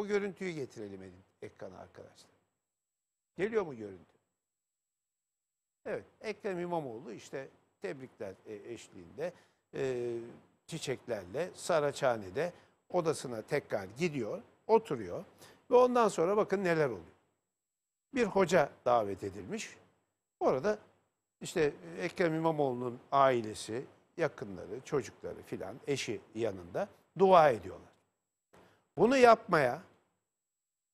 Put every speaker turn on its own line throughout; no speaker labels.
O görüntüyü getirelim ekrana arkadaşlar. Geliyor mu görüntü? Evet, Ekrem İmamoğlu işte tebrikler e, eşliğinde e, çiçeklerle Saraçhane'de odasına tekrar gidiyor, oturuyor ve ondan sonra bakın neler oluyor. Bir hoca davet edilmiş. Orada işte Ekrem İmamoğlu'nun ailesi, yakınları, çocukları filan eşi yanında dua ediyorlar. Bunu yapmaya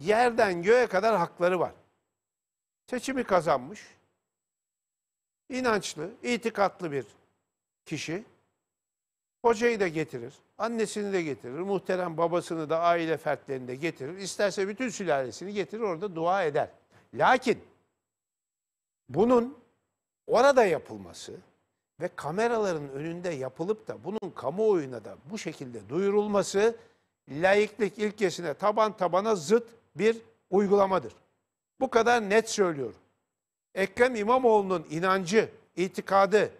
yerden göğe kadar hakları var. Seçimi kazanmış, inançlı, itikatlı bir kişi. Hocayı da getirir, annesini de getirir, muhterem babasını da aile fertlerini de getirir. İsterse bütün sülalesini getirir orada dua eder. Lakin bunun orada yapılması ve kameraların önünde yapılıp da bunun kamuoyuna da bu şekilde duyurulması laiklik ilkesine taban tabana zıt bir uygulamadır. Bu kadar net söylüyorum. Ekrem İmamoğlu'nun inancı, itikadı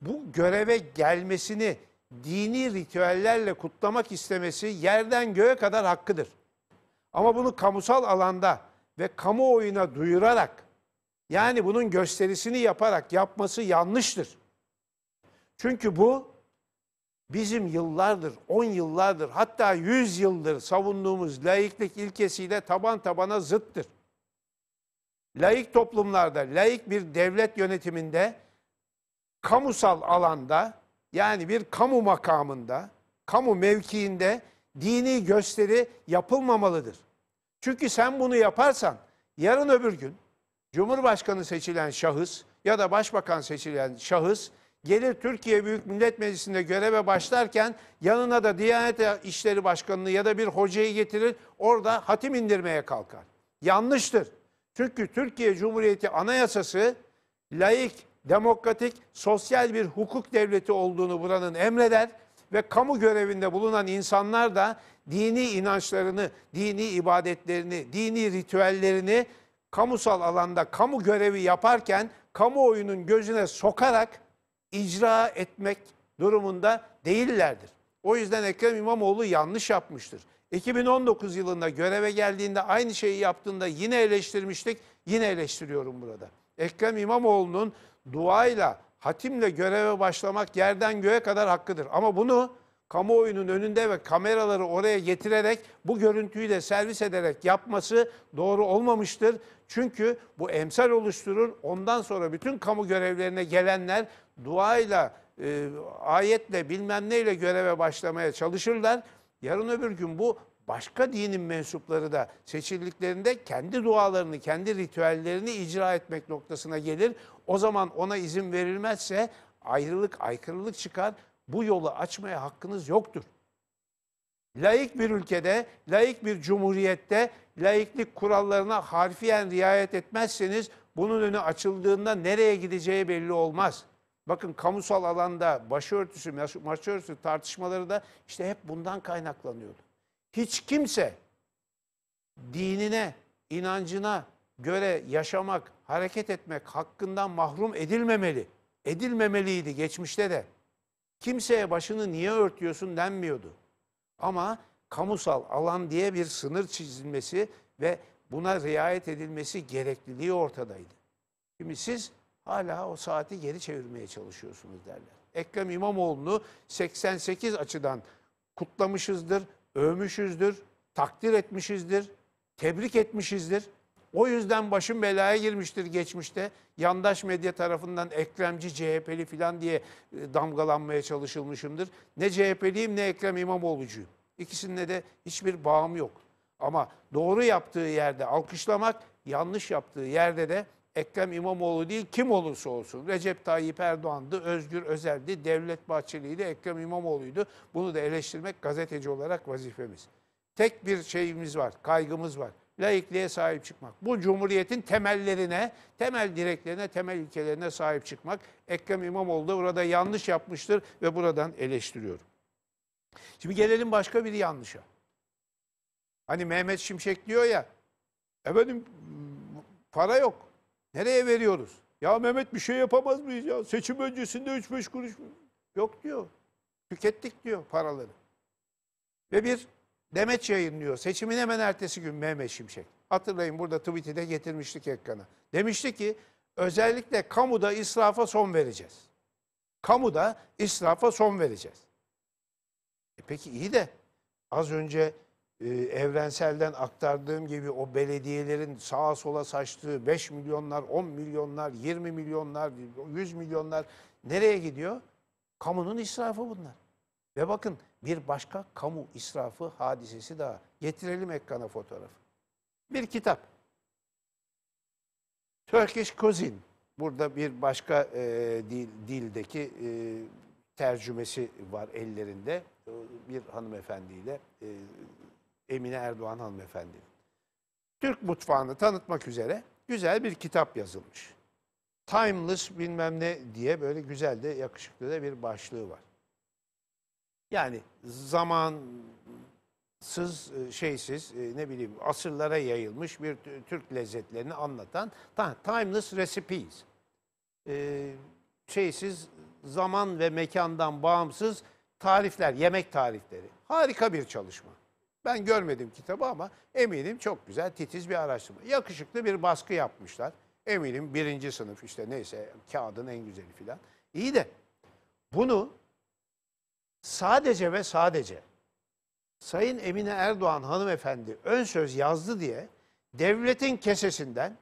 bu göreve gelmesini dini ritüellerle kutlamak istemesi yerden göğe kadar hakkıdır. Ama bunu kamusal alanda ve kamuoyuna duyurarak yani bunun gösterisini yaparak yapması yanlıştır. Çünkü bu bizim yıllardır, on yıllardır hatta yüz yıldır savunduğumuz laiklik ilkesiyle taban tabana zıttır. Laik toplumlarda, laik bir devlet yönetiminde, kamusal alanda yani bir kamu makamında, kamu mevkiinde dini gösteri yapılmamalıdır. Çünkü sen bunu yaparsan yarın öbür gün Cumhurbaşkanı seçilen şahıs ya da başbakan seçilen şahıs Gelir Türkiye Büyük Millet Meclisi'nde göreve başlarken yanına da Diyanet İşleri Başkanı'nı ya da bir hocayı getirir orada hatim indirmeye kalkar. Yanlıştır. Çünkü Türkiye Cumhuriyeti Anayasası layık, demokratik, sosyal bir hukuk devleti olduğunu buranın emreder ve kamu görevinde bulunan insanlar da dini inançlarını, dini ibadetlerini, dini ritüellerini kamusal alanda kamu görevi yaparken kamuoyunun gözüne sokarak icra etmek durumunda değillerdir. O yüzden Ekrem İmamoğlu yanlış yapmıştır. 2019 yılında göreve geldiğinde aynı şeyi yaptığında yine eleştirmiştik. Yine eleştiriyorum burada. Ekrem İmamoğlu'nun duayla, hatimle göreve başlamak yerden göğe kadar hakkıdır. Ama bunu kamuoyunun önünde ve kameraları oraya getirerek bu görüntüyü de servis ederek yapması doğru olmamıştır. Çünkü bu emsal oluşturur. Ondan sonra bütün kamu görevlerine gelenler duayla, e, ayetle bilmem neyle göreve başlamaya çalışırlar. Yarın öbür gün bu başka dinin mensupları da seçildiklerinde kendi dualarını, kendi ritüellerini icra etmek noktasına gelir. O zaman ona izin verilmezse ayrılık, aykırılık çıkar bu yolu açmaya hakkınız yoktur. Layık bir ülkede, layık bir cumhuriyette layıklık kurallarına harfiyen riayet etmezseniz bunun önü açıldığında nereye gideceği belli olmaz. Bakın kamusal alanda başörtüsü, başörtüsü tartışmaları da işte hep bundan kaynaklanıyordu. Hiç kimse dinine, inancına göre yaşamak, hareket etmek hakkından mahrum edilmemeli. Edilmemeliydi geçmişte de. Kimseye başını niye örtüyorsun denmiyordu. Ama kamusal alan diye bir sınır çizilmesi ve buna riayet edilmesi gerekliliği ortadaydı. Şimdi siz hala o saati geri çevirmeye çalışıyorsunuz derler. Ekrem İmamoğlu'nu 88 açıdan kutlamışızdır, övmüşüzdür, takdir etmişizdir, tebrik etmişizdir. O yüzden başım belaya girmiştir geçmişte. Yandaş medya tarafından Ekremci, CHP'li falan diye e, damgalanmaya çalışılmışımdır. Ne CHP'liyim ne Ekrem İmamoğlu'cuyum. İkisinde de hiçbir bağım yok. Ama doğru yaptığı yerde alkışlamak, yanlış yaptığı yerde de Ekrem İmamoğlu değil kim olursa olsun. Recep Tayyip Erdoğan'dı, Özgür Özel'di, Devlet Bahçeli'ydi, Ekrem İmamoğlu'ydu. Bunu da eleştirmek gazeteci olarak vazifemiz. Tek bir şeyimiz var, kaygımız var laikliğe sahip çıkmak. Bu cumhuriyetin temellerine, temel direklerine, temel ilkelerine sahip çıkmak. Ekrem İmamoğlu da burada yanlış yapmıştır ve buradan eleştiriyorum. Şimdi gelelim başka bir yanlışa. Hani Mehmet Şimşek diyor ya, efendim para yok. Nereye veriyoruz? Ya Mehmet bir şey yapamaz mıyız ya? Seçim öncesinde 3-5 kuruş Yok diyor. Tükettik diyor paraları. Ve bir Demet yayınlıyor. Seçimin hemen ertesi gün Mehmet Şimşek. Hatırlayın burada tweet'i de getirmiştik ekrana. Demişti ki özellikle kamuda israfa son vereceğiz. Kamuda israfa son vereceğiz. E peki iyi de az önce e, evrenselden aktardığım gibi o belediyelerin sağa sola saçtığı 5 milyonlar, 10 milyonlar, 20 milyonlar, 100 milyonlar nereye gidiyor? Kamunun israfı bunlar. Ve bakın bir başka kamu israfı hadisesi daha. Getirelim ekrana fotoğraf. Bir kitap. Turkish Cuisine. Burada bir başka e, dil, dildeki e, tercümesi var ellerinde. E, bir hanımefendiyle e, Emine Erdoğan hanımefendi. Türk mutfağını tanıtmak üzere güzel bir kitap yazılmış. Timeless bilmem ne diye böyle güzel de yakışıklı da bir başlığı var. Yani zamansız, e, şeysiz, e, ne bileyim asırlara yayılmış bir Türk lezzetlerini anlatan Timeless Recipes. Ee, şeysiz, zaman ve mekandan bağımsız tarifler, yemek tarifleri. Harika bir çalışma. Ben görmedim kitabı ama eminim çok güzel, titiz bir araştırma. Yakışıklı bir baskı yapmışlar. Eminim birinci sınıf işte neyse kağıdın en güzeli filan. İyi de bunu Sadece ve sadece Sayın Emine Erdoğan hanımefendi ön söz yazdı diye devletin kesesinden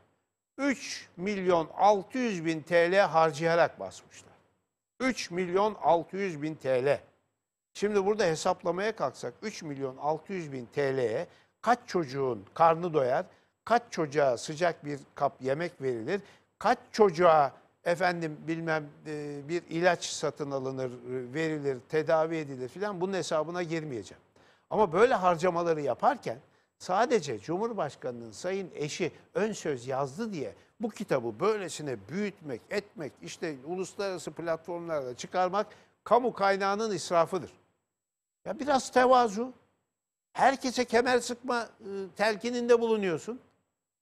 3 milyon 600 bin TL harcayarak basmışlar. 3 milyon 600 bin TL. Şimdi burada hesaplamaya kalksak 3 milyon 600 bin TL'ye kaç çocuğun karnı doyar, kaç çocuğa sıcak bir kap yemek verilir, kaç çocuğa efendim bilmem e, bir ilaç satın alınır, verilir, tedavi edilir filan bunun hesabına girmeyeceğim. Ama böyle harcamaları yaparken sadece Cumhurbaşkanı'nın sayın eşi ön söz yazdı diye bu kitabı böylesine büyütmek, etmek, işte uluslararası platformlarda çıkarmak kamu kaynağının israfıdır. Ya biraz tevazu. Herkese kemer sıkma ıı, telkininde bulunuyorsun.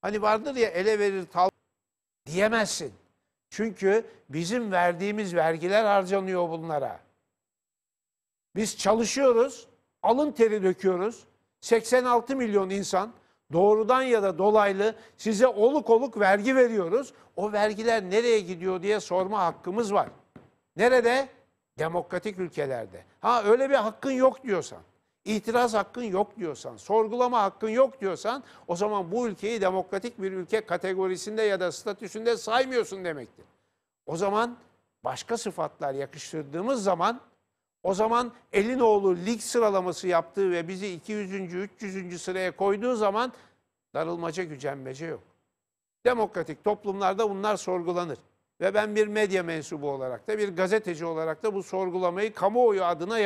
Hani vardır ya ele verir tal diyemezsin. Çünkü bizim verdiğimiz vergiler harcanıyor bunlara. Biz çalışıyoruz, alın teri döküyoruz. 86 milyon insan doğrudan ya da dolaylı size oluk oluk vergi veriyoruz. O vergiler nereye gidiyor diye sorma hakkımız var. Nerede? Demokratik ülkelerde. Ha öyle bir hakkın yok diyorsan. İtiraz hakkın yok diyorsan, sorgulama hakkın yok diyorsan o zaman bu ülkeyi demokratik bir ülke kategorisinde ya da statüsünde saymıyorsun demektir. O zaman başka sıfatlar yakıştırdığımız zaman o zaman Elinoğlu lig sıralaması yaptığı ve bizi 200. 300. sıraya koyduğu zaman darılmaca gücenmece yok. Demokratik toplumlarda bunlar sorgulanır. Ve ben bir medya mensubu olarak da bir gazeteci olarak da bu sorgulamayı kamuoyu adına yapıyorum.